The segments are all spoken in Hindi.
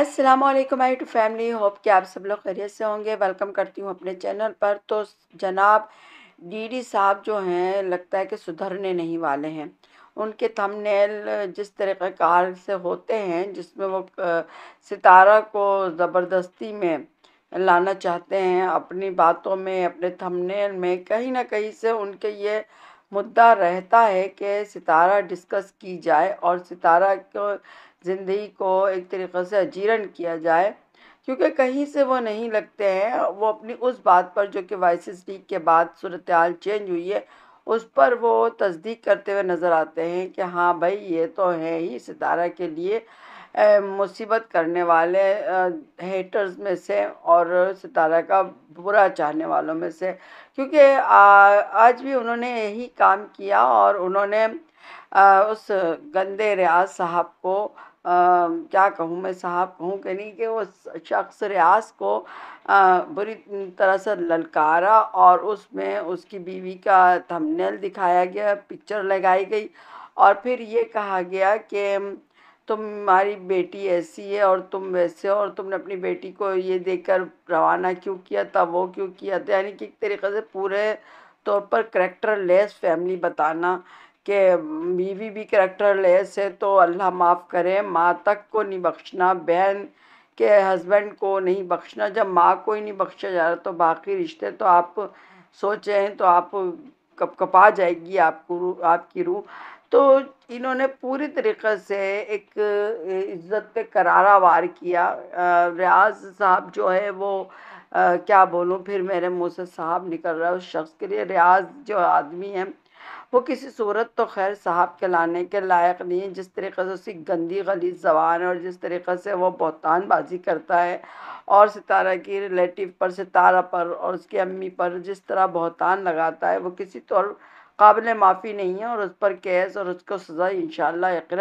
अस्सलाम वालेकुम माय टू फैमिली होप कि आप सब लोग खैरियत से होंगे वेलकम करती हूँ अपने चैनल पर तो जनाब डीडी साहब जो हैं लगता है कि सुधरने नहीं वाले हैं उनके थंबनेल जिस तरीक़ार से होते हैं जिसमें वो सितारा को ज़बरदस्ती में लाना चाहते हैं अपनी बातों में अपने थंबनेल में कहीं ना कहीं से उनके ये मुद्दा रहता है कि सितारा डिस्कस की जाए और सितारा को ज़िंदगी को एक तरीक़े से अजीरन किया जाए क्योंकि कहीं से वो नहीं लगते हैं वो अपनी उस बात पर जो कि वाइस लीग के बाद सूरत हाल चेंज हुई है उस पर वो तस्दीक करते हुए नज़र आते हैं कि हाँ भाई ये तो है ही सितारा के लिए मुसीबत करने वाले हेटर्स में से और सितारा का बुरा चाहने वालों में से क्योंकि आज भी उन्होंने यही काम किया और उन्होंने उस गंदे रियाज साहब को आ, क्या कहूँ मैं साहब कहूँ कि नहीं कि वो शख्स रियाज को आ, बुरी तरह से ललकारा और उसमें उसकी बीवी का थंबनेल दिखाया गया पिक्चर लगाई गई और फिर ये कहा गया कि तुम्हारी बेटी ऐसी है और तुम वैसे हो और तुमने अपनी बेटी को ये देकर रवाना क्यों किया था वो क्यों किया था तो यानी कि एक तरीके से पूरे तौर पर करेक्टर लेस फैमिली बताना कि बीवी भी करेक्टर लेस है तो अल्लाह माफ़ करे माँ तक को नहीं बख्शना बहन के हस्बैंड को नहीं बख्शना जब माँ को ही नहीं बख्शा जा रहा तो बाकी रिश्ते तो आप सोचें तो आप कप कपा जाएगी आपको आपकी रूह तो इन्होंने पूरी तरीक़े से एक इज़्ज़त पे करारा वार किया रियाज़ साहब जो है वो आ, क्या बोलूँ फिर मेरे मुंह से साहब निकल रहा है उस शख्स के लिए रियाज जो आदमी है वो किसी सूरत तो खैर साहब के लाने के लायक नहीं है जिस तरीके से उसकी गंदी गली जबान और जिस तरीके से वो बहतानबाजी करता है और सितारा की रिलेटिव पर सितारा पर और उसकी अम्मी पर जिस तरह बहतान लगाता है वो किसी तौर तो काबिल माफ़ी नहीं है और उस पर केस और उसको सज़ा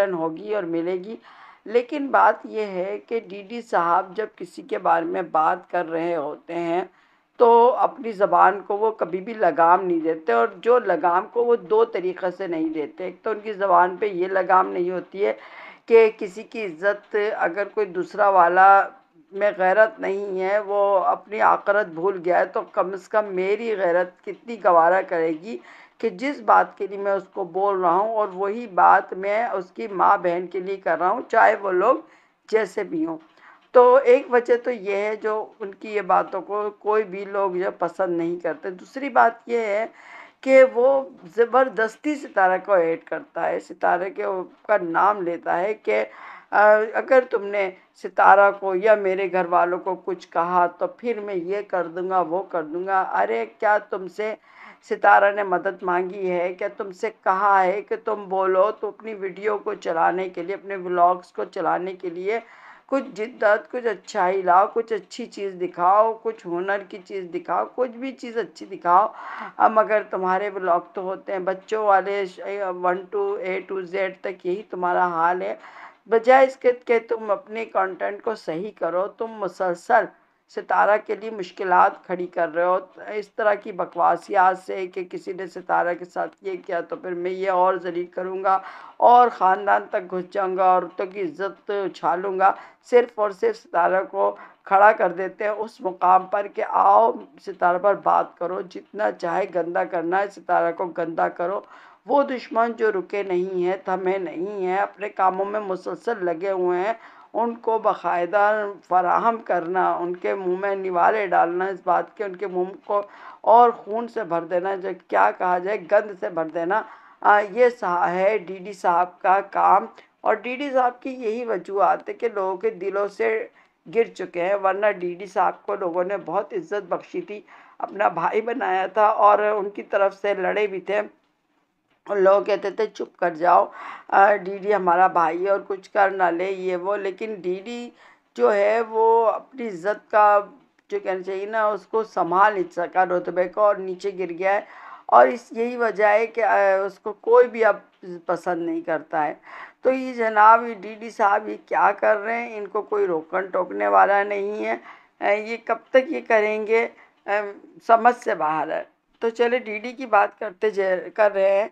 इन होगी और मिलेगी लेकिन बात यह है कि डीडी साहब जब किसी के बारे में बात कर रहे होते हैं तो अपनी ज़बान को वो कभी भी लगाम नहीं देते और जो लगाम को वो दो तरीक़े से नहीं देते एक तो उनकी ज़बान पे ये लगाम नहीं होती है कि किसी की इज़्ज़त अगर कोई दूसरा वाला में गैरत नहीं है वो अपनी आकरत भूल गया है तो कम से कम मेरी गैरत कितनी गवारा करेगी कि जिस बात के लिए मैं उसको बोल रहा हूँ और वही बात मैं उसकी माँ बहन के लिए कर रहा हूँ चाहे वो लोग जैसे भी हों तो एक वजह तो यह है जो उनकी ये बातों को कोई भी लोग जो पसंद नहीं करते दूसरी बात यह है कि वो ज़बरदस्ती सितारा को ऐड करता है सितारे के का नाम लेता है कि अगर तुमने सितारा को या मेरे घर वालों को कुछ कहा तो फिर मैं ये कर दूंगा वो कर दूंगा अरे क्या तुमसे सितारा ने मदद मांगी है क्या तुमसे कहा है कि तुम बोलो तो अपनी वीडियो को चलाने के लिए अपने व्लॉग्स को चलाने के लिए कुछ जिद्दत कुछ अच्छाई लाओ कुछ अच्छी चीज़ दिखाओ कुछ हुनर की चीज़ दिखाओ कुछ भी चीज़ अच्छी दिखाओ अब मगर तुम्हारे ब्लॉग तो होते हैं बच्चों वाले one two A to Z तक यही तुम्हारा हाल है बजाय इसके के तुम अपने कंटेंट को सही करो तुम मुसलसल सितारा के लिए मुश्किल खड़ी कर रहे हो तो इस तरह की बकवासियात से कि किसी ने सितारा के साथ ये किया तो फिर मैं ये और जरिए करूँगा और ख़ानदान तक घुस जाऊँगा औरतों की इज्जत उछालूँगा सिर्फ और सिर्फ सितारा को खड़ा कर देते हैं उस मुकाम पर कि आओ सितारा पर बात करो जितना चाहे गंदा करना है सितारा को गंदा करो वो दुश्मन जो रुके नहीं है थमे नहीं हैं अपने कामों में मुसलसल लगे हुए हैं उनको बाकायदा फराहम करना उनके मुंह में निवाले डालना इस बात के उनके मुंह को और खून से भर देना जो क्या कहा जाए गंद से भर देना आ, ये है डीडी साहब का काम और डीडी साहब की यही वजूहत है कि लोगों के दिलों से गिर चुके हैं वरना डीडी साहब को लोगों ने बहुत इज्जत बख्शी थी अपना भाई बनाया था और उनकी तरफ से लड़े भी थे लोग कहते थे चुप कर जाओ डीडी हमारा भाई है और कुछ कर ना ले ये वो लेकिन डीडी जो है वो अपनी इज्जत का जो कहना चाहिए ना उसको संभाल नहीं सका रुतबे को और नीचे गिर गया है और इस यही वजह है कि उसको कोई भी अब पसंद नहीं करता है तो ये जनाब ये डी साहब ये क्या कर रहे हैं इनको कोई रोकन टोकने वाला नहीं है ये कब तक ये करेंगे समझ से बाहर है तो चले डीडी की बात करते कर रहे हैं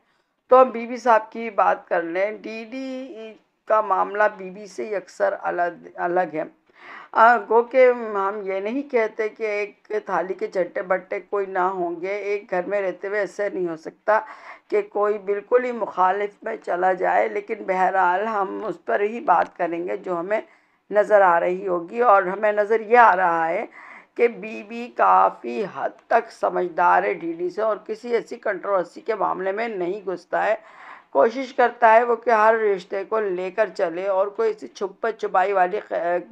तो हम बीबी साहब की बात कर लें डीडी का मामला बीबी से अक्सर अलग अलग है गो के हम ये नहीं कहते कि एक थाली के चट्टे बट्टे कोई ना होंगे एक घर में रहते हुए ऐसे नहीं हो सकता कि कोई बिल्कुल ही मुखालिफ में चला जाए लेकिन बहरहाल हम उस पर ही बात करेंगे जो हमें नज़र आ रही होगी और हमें नज़र ये आ रहा है कि बीवी काफ़ी हद तक समझदार है ढीली से और किसी ऐसी कंट्रोवर्सी के मामले में नहीं घुसता है कोशिश करता है वो कि हर रिश्ते को लेकर चले और कोई ऐसी छुप छुपाई वाली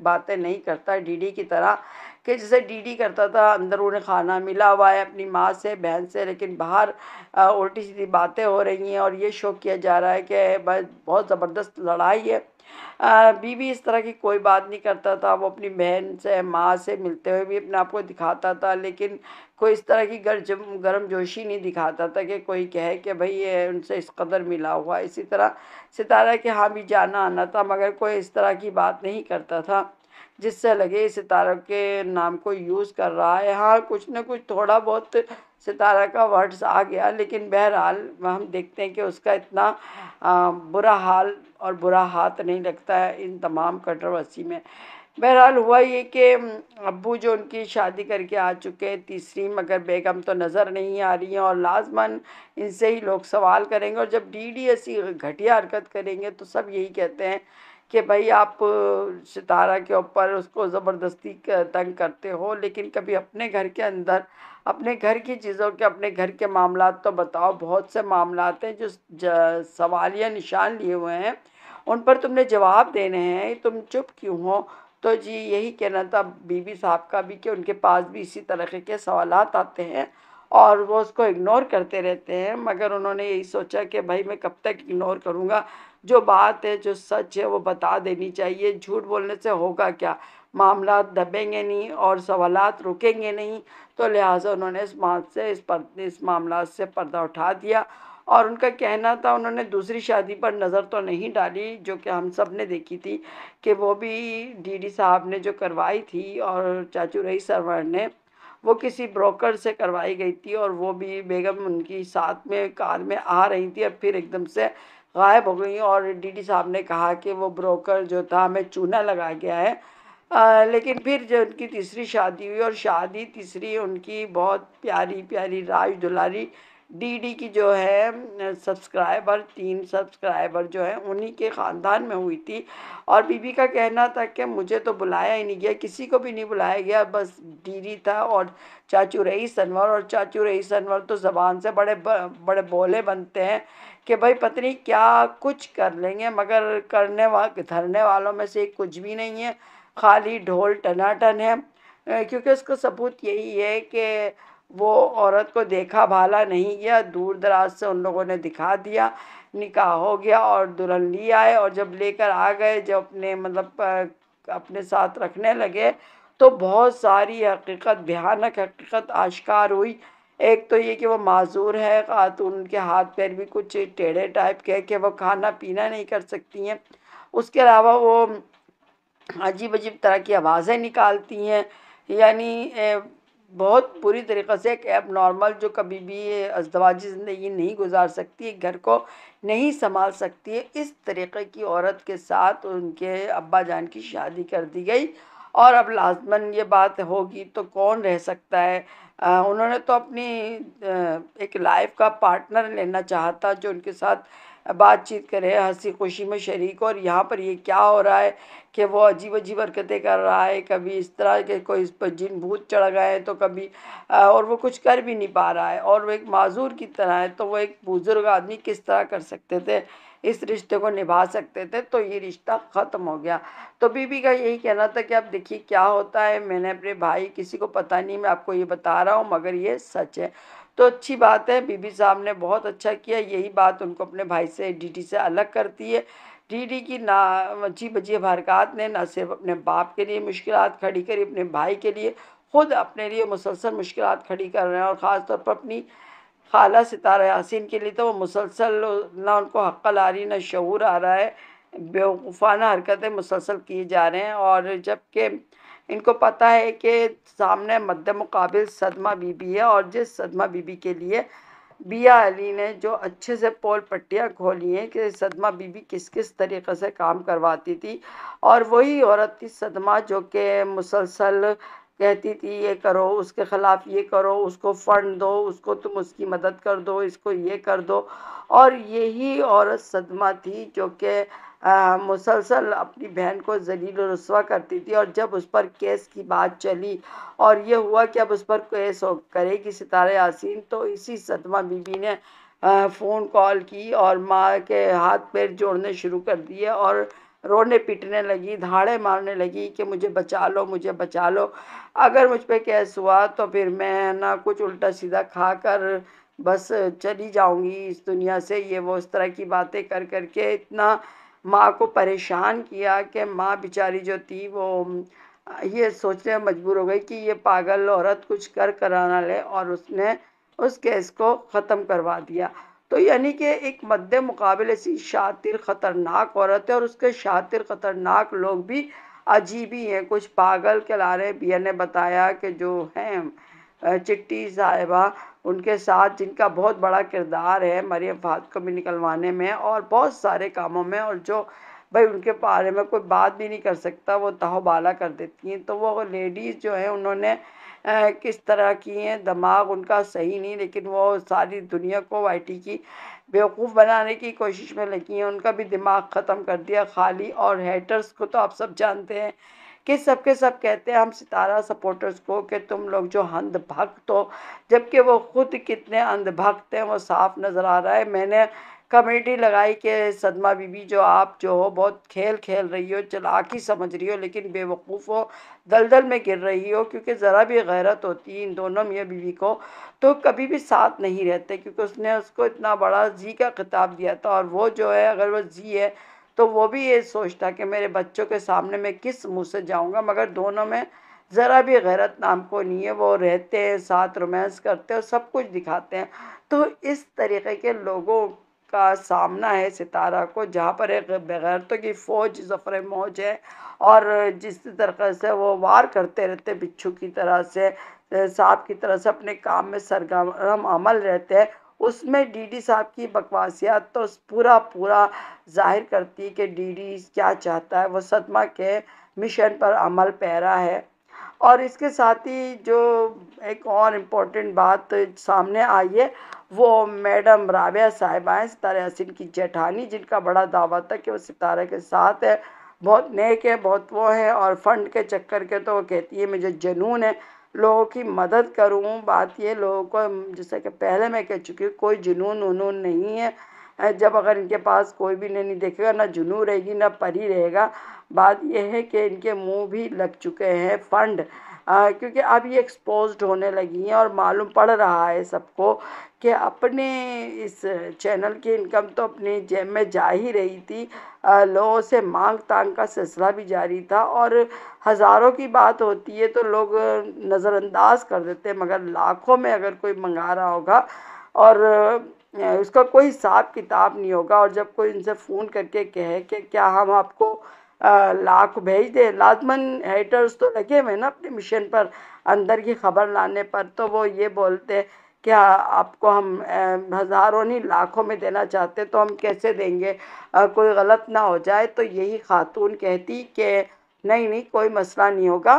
बातें नहीं करता डीडी की तरह कि जैसे डीडी करता था अंदर उन्हें खाना मिला हुआ है अपनी माँ से बहन से लेकिन बाहर उल्टी सीधी बातें हो रही हैं और ये शो किया जा रहा है कि बहुत ज़बरदस्त लड़ाई है बीवी इस तरह की कोई बात नहीं करता था वो अपनी बहन से माँ से मिलते हुए भी अपने आप को दिखाता था लेकिन कोई इस तरह की गर्ज गर्म जोशी नहीं दिखाता था कि कोई कहे कि भाई ये उनसे इस कदर मिला हुआ इसी तरह सितारा के हाँ भी जाना आना था मगर कोई इस तरह की बात नहीं करता था जिससे लगे सितारा के नाम को यूज़ कर रहा है हाँ कुछ ना कुछ थोड़ा बहुत सितारा का वर्ड्स आ गया लेकिन बहरहाल हम देखते हैं कि उसका इतना बुरा हाल और बुरा हाथ नहीं लगता है इन तमाम कंट्रोवर्सी में बहरहाल हुआ ये कि अबू जो उनकी शादी करके आ चुके हैं तीसरी मगर बेगम तो नज़र नहीं आ रही हैं और लाजमन इनसे ही लोग सवाल करेंगे और जब डी डी ऐसी घटिया हरकत करेंगे तो सब यही कहते हैं कि भाई आप सितारा के ऊपर उसको ज़बरदस्ती तंग करते हो लेकिन कभी अपने घर के अंदर अपने घर की चीज़ों के अपने घर के मामला तो बताओ बहुत से मामला हैं जो सवालिया निशान लिए हुए हैं उन पर तुमने जवाब देने हैं तुम चुप क्यों हो तो जी यही कहना था बीबी साहब का भी कि उनके पास भी इसी तरह के सवाल आते हैं और वो उसको इग्नोर करते रहते हैं मगर उन्होंने यही सोचा कि भाई मैं कब तक इग्नोर करूँगा जो बात है जो सच है वो बता देनी चाहिए झूठ बोलने से होगा क्या मामला दबेंगे नहीं और सवाल रुकेंगे नहीं तो लिहाजा उन्होंने इस बात से इस पर इस मामला से पर्दा उठा दिया और उनका कहना था उन्होंने दूसरी शादी पर नज़र तो नहीं डाली जो कि हम सब ने देखी थी कि वो भी डीडी साहब ने जो करवाई थी और चाचू रही सरवर ने वो किसी ब्रोकर से करवाई गई थी और वो भी बेगम उनकी साथ में कार में आ रही थी और फिर एकदम से गायब हो गई और डीडी साहब ने कहा कि वो ब्रोकर जो था हमें चूना लगा गया है आ, लेकिन फिर जो उनकी तीसरी शादी हुई और शादी तीसरी उनकी बहुत प्यारी प्यारी राज दुलारी डीडी की जो है सब्सक्राइबर तीन सब्सक्राइबर जो है उन्हीं के ख़ानदान में हुई थी और बीबी का कहना था कि मुझे तो बुलाया ही नहीं गया किसी को भी नहीं बुलाया गया बस डीडी था और चाचू रईस अनवर और चाचू रईस अनवर तो ज़बान से बड़े बड़े बोले बनते हैं कि भाई पत्नी क्या कुछ कर लेंगे मगर करने वा धरने वालों में से कुछ भी नहीं है खाली ढोल टनाटन है क्योंकि उसका सबूत यही है कि वो औरत को देखा भाला नहीं गया दूर दराज से उन लोगों ने दिखा दिया निकाह हो गया और दुल्हन ली आए और जब लेकर आ गए जब अपने मतलब अपने साथ रखने लगे तो बहुत सारी हकीकत भयानक हकीकत आश्कार हुई एक तो ये कि वो माजूर है खातून उनके हाथ पैर भी कुछ टेढ़े टाइप के कि वो खाना पीना नहीं कर सकती हैं उसके अलावा वो अजीब अजीब तरह की आवाज़ें निकालती हैं यानी बहुत बुरी तरीक़े से एक एब नॉर्मल जो कभी भी अजदवाजी ज़िंदगी नहीं गुजार सकती घर को नहीं संभाल सकती है इस तरीक़े की औरत के साथ उनके अब्बा जान की शादी कर दी गई और अब लाजमन ये बात होगी तो कौन रह सकता है उन्होंने तो अपनी एक लाइफ का पार्टनर लेना चाहा था जो उनके साथ बातचीत करे हंसी खुशी में शरीक और यहाँ पर ये क्या हो रहा है कि वो अजीब अजीब हरकतें कर रहा है कभी इस तरह के कोई इस पर जिन भूत चढ़ गए तो कभी और वो कुछ कर भी नहीं पा रहा है और वो एक माजूर की तरह है तो वो एक बुज़ुर्ग आदमी किस तरह कर सकते थे इस रिश्ते को निभा सकते थे तो ये रिश्ता ख़त्म हो गया तो बीबी का यही कहना था कि आप देखिए क्या होता है मैंने अपने भाई किसी को पता नहीं मैं आपको ये बता रहा हूँ मगर ये सच है तो अच्छी बात है बीबी साहब ने बहुत अच्छा किया यही बात उनको अपने भाई से डी से अलग करती है डीडी की ना अजीब अजीब हरकत ने ना सिर्फ अपने बाप के लिए मुश्किल खड़ी करी अपने भाई के लिए खुद अपने लिए मुसलसल मुश्किल खड़ी कर रहे हैं और ख़ास तौर पर अपनी खाला सितारा यासिन के लिए तो वो मुसलसल ना उनको हक्ल आ रही ना शूर आ रहा है बेवकूफ़ाना हरकतें मुसलसल किए जा रहे हैं और जबकि इनको पता है कि सामने मद मुकाबिल सदमा बीबी है और जिस सदमा बीबी के लिए बिया अली ने जो अच्छे से पोल पट्टियाँ खोली हैं कि सदमा बीबी किस किस तरीके से काम करवाती थी और वही औरत थी सदमा जो कि मुसलसल कहती थी ये करो उसके ख़िलाफ़ ये करो उसको फ़ंड दो उसको तुम उसकी मदद कर दो इसको ये कर दो और यही औरत सदमा थी जो कि मुसलसल अपनी बहन को जलील रसवा करती थी और जब उस पर केस की बात चली और ये हुआ कि अब उस पर केस हो करेगी सितारे यासिन तो इसी सदमा बीबी ने फ़ोन कॉल की और माँ के हाथ पैर जोड़ने शुरू कर दिए और रोने पीटने लगी धाड़े मारने लगी कि मुझे बचा लो मुझे बचा लो अगर मुझ पर कैस हुआ तो फिर मैं ना कुछ उल्टा सीधा खा कर बस चली जाऊंगी इस दुनिया से ये वो उस तरह की बातें कर कर के इतना माँ को परेशान किया कि माँ बेचारी जो थी वो ये सोचने में मजबूर हो गई कि ये पागल औरत कुछ कर कराना ले और उसने उस केस को ख़त्म करवा दिया तो यानी कि एक मद्द मुकाबले सी शातिर ख़तरनाक औरत है और उसके शातिर ख़तरनाक लोग भी अजीब ही हैं कुछ पागल के लारे बिया ने बताया कि जो हैं चिट्टी साहिबा उनके साथ जिनका बहुत बड़ा किरदार है मरियम फात को भी निकलवाने में और बहुत सारे कामों में और जो भाई उनके बारे में कोई बात भी नहीं कर सकता वो तहबाला कर देती हैं तो वो लेडीज़ जो है उन्होंने आ, किस तरह की हैं दिमाग उनका सही नहीं लेकिन वो सारी दुनिया को वाईटी की बेवकूफ़ बनाने की कोशिश में लगी हैं उनका भी दिमाग ख़त्म कर दिया खाली और हेटर्स को तो आप सब जानते हैं कि सब के सब कहते हैं हम सितारा सपोर्टर्स को कि तुम लोग जो अंधभक्त हो जबकि वो खुद कितने अंधभक्त हैं वो साफ नज़र आ रहा है मैंने कमेटी लगाई कि सदमा बीबी जो आप जो हो बहुत खेल खेल रही हो चलाकी समझ रही हो लेकिन बेवकूफ़ हो दलदल में गिर रही हो क्योंकि ज़रा भी गैरत होती है इन दोनों मियाँ बीवी को तो कभी भी साथ नहीं रहते क्योंकि उसने उसको इतना बड़ा जी का खिताब दिया था और वो जो है अगर वो जी है तो वो भी ये सोचता कि मेरे बच्चों के सामने मैं किस मुँह से जाऊँगा मगर दोनों में ज़रा भी गैरत नाम को नहीं है वो रहते हैं साथ रोमांस करते हैं और सब कुछ दिखाते हैं तो इस तरीके के लोगों का सामना है सितारा को जहाँ पर एक तो की फ़ौज जफर मौज है और जिस तरह से वो वार करते रहते बिच्छू की तरह से साहब की तरह से अपने काम में सरगरम अमल रहते हैं उसमें डीडी साहब की बकवासियात तो पूरा पूरा जाहिर करती है कि डीडी क्या चाहता है वो सदमा के मिशन पर अमल पैरा है और इसके साथ ही जो एक और इम्पोर्टेंट बात सामने आई है वो मैडम राबिया साहिबाएँ सितारे सितारा हसिन की जेठानी जिनका बड़ा दावा था कि वो सितारे के साथ है बहुत नेक है बहुत वो है और फंड के चक्कर के तो वो कहती है मुझे जुनून है लोगों की मदद करूं बात ये लोगों को जैसे कि पहले मैं कह चुकी हूँ कोई जुनून उनून नहीं है जब अगर इनके पास कोई भी नहीं देखेगा ना जुनू रहेगी ना परी रहेगा बात यह है कि इनके मुंह भी लग चुके हैं फंड आ, क्योंकि अब ये एक्सपोज होने लगी हैं और मालूम पड़ रहा है सबको कि अपने इस चैनल की इनकम तो अपनी जेब में जा ही रही थी लोगों से मांग तांग का सिलसिला भी जारी था और हज़ारों की बात होती है तो लोग नज़रअंदाज कर देते हैं मगर लाखों में अगर कोई मंगा रहा होगा और उसका कोई हिसाब किताब नहीं होगा और जब कोई इनसे फ़ोन करके कहे कि क्या हम आपको लाख भेज दे लाजमन हेटर्स तो लगे हुए ना अपने मिशन पर अंदर की खबर लाने पर तो वो ये बोलते कि आपको हम हज़ारों नहीं लाखों में देना चाहते तो हम कैसे देंगे कोई गलत ना हो जाए तो यही खातून कहती कि नहीं नहीं कोई मसला नहीं होगा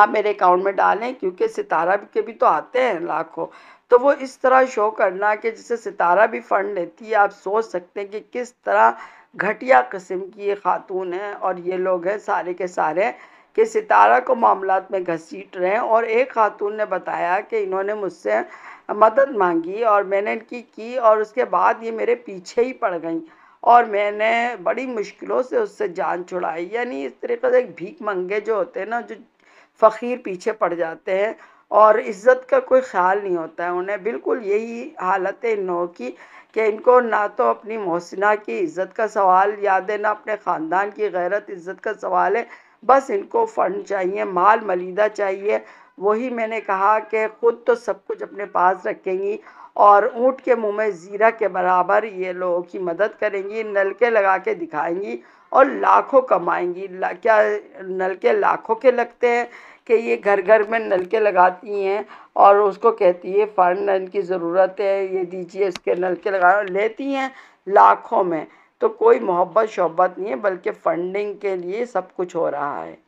आप मेरे अकाउंट में डालें क्योंकि सितारा के भी तो आते हैं लाखों तो वो इस तरह शो करना कि जिसे सितारा भी फ़ंड लेती है आप सोच सकते हैं कि किस तरह घटिया कस्म की ये खातून हैं और ये लोग हैं सारे के सारे कि सितारा को मामला में घसीट रहे हैं और एक खातून ने बताया कि इन्होंने मुझसे मदद मांगी और मैंने इनकी की और उसके बाद ये मेरे पीछे ही पड़ गई और मैंने बड़ी मुश्किलों से उससे जान छुड़ाई यानी इस तरीके से एक भीख मंगे जो होते हैं ना जो फ़कीर पीछे पड़ जाते हैं और इज़्ज़त का कोई ख्याल नहीं होता है उन्हें बिल्कुल यही हालत है इन की कि इनको ना तो अपनी मोहसिना की इज़्ज़त का सवाल याद है ना अपने ख़ानदान की गैरत इज़्ज़त का सवाल है बस इनको फ़ंड चाहिए माल मलिदा चाहिए वही मैंने कहा कि ख़ुद तो सब कुछ अपने पास रखेंगी और ऊँट के मुँह में ज़ीरा के बराबर ये लोगों की मदद करेंगी नलके लगा के दिखाएंगी और लाखों कमाएंगी ला, क्या नलके लाखों के लगते हैं कि ये घर घर में नलके लगाती हैं और उसको कहती है फ़ंड की ज़रूरत है ये दीजिए इसके नलके लगा लेती हैं लाखों में तो कोई मोहब्बत शोहबत नहीं है बल्कि फ़ंडिंग के लिए सब कुछ हो रहा है